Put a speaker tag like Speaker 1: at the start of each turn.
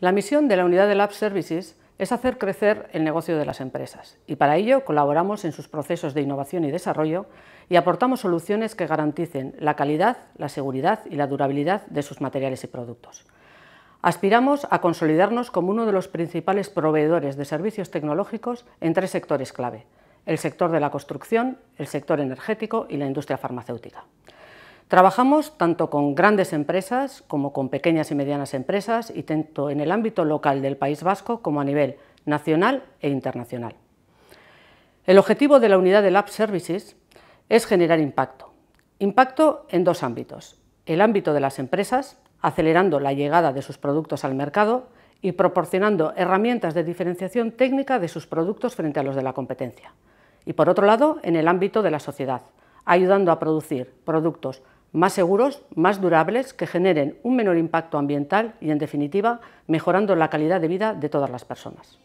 Speaker 1: La misión de la unidad de Lab Services es hacer crecer el negocio de las empresas y para ello colaboramos en sus procesos de innovación y desarrollo y aportamos soluciones que garanticen la calidad, la seguridad y la durabilidad de sus materiales y productos. Aspiramos a consolidarnos como uno de los principales proveedores de servicios tecnológicos en tres sectores clave, el sector de la construcción, el sector energético y la industria farmacéutica. Trabajamos tanto con grandes empresas como con pequeñas y medianas empresas y tanto en el ámbito local del País Vasco como a nivel nacional e internacional. El objetivo de la unidad de Lab Services es generar impacto. Impacto en dos ámbitos. El ámbito de las empresas, acelerando la llegada de sus productos al mercado y proporcionando herramientas de diferenciación técnica de sus productos frente a los de la competencia. Y por otro lado, en el ámbito de la sociedad, ayudando a producir productos más seguros, más durables, que generen un menor impacto ambiental y, en definitiva, mejorando la calidad de vida de todas las personas.